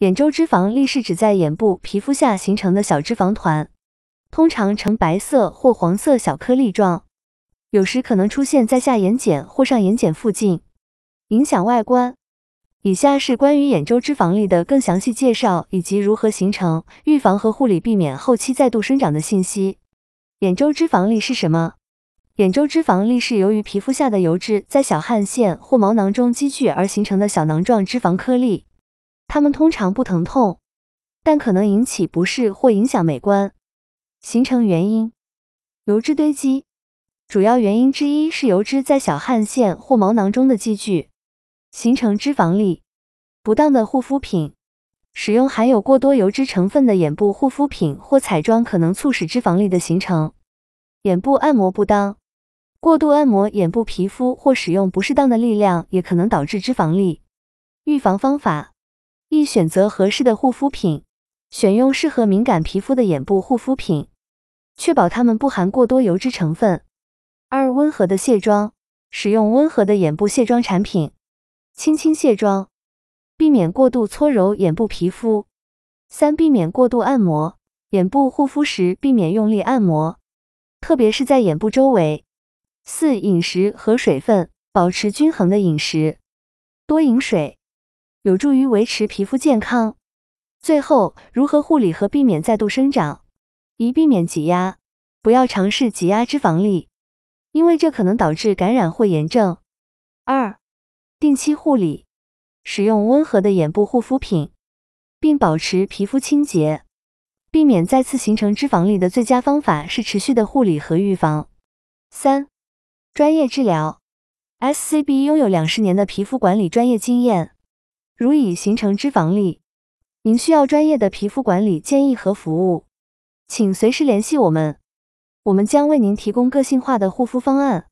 眼周脂肪粒是指在眼部皮肤下形成的小脂肪团，通常呈白色或黄色小颗粒状，有时可能出现在下眼睑或上眼睑附近，影响外观。以下是关于眼周脂肪粒的更详细介绍，以及如何形成、预防和护理，避免后期再度生长的信息。眼周脂肪粒是什么？眼周脂肪粒是由于皮肤下的油脂在小汗腺或毛囊中积聚而形成的小囊状脂肪颗粒。它们通常不疼痛，但可能引起不适或影响美观。形成原因：油脂堆积，主要原因之一是油脂在小汗腺或毛囊中的积聚，形成脂肪粒。不当的护肤品，使用含有过多油脂成分的眼部护肤品或彩妆可能促使脂肪粒的形成。眼部按摩不当，过度按摩眼部皮肤或使用不适当的力量也可能导致脂肪粒。预防方法。一、选择合适的护肤品，选用适合敏感皮肤的眼部护肤品，确保它们不含过多油脂成分。二、温和的卸妆，使用温和的眼部卸妆产品，轻轻卸妆，避免过度搓揉眼部皮肤。三、避免过度按摩，眼部护肤时避免用力按摩，特别是在眼部周围。四、饮食和水分，保持均衡的饮食，多饮水。有助于维持皮肤健康。最后，如何护理和避免再度生长？一、避免挤压，不要尝试挤压脂肪粒，因为这可能导致感染或炎症。二、定期护理，使用温和的眼部护肤品，并保持皮肤清洁，避免再次形成脂肪粒的最佳方法是持续的护理和预防。三、专业治疗，SCB 拥有两十年的皮肤管理专业经验。如已形成脂肪粒，您需要专业的皮肤管理建议和服务，请随时联系我们，我们将为您提供个性化的护肤方案。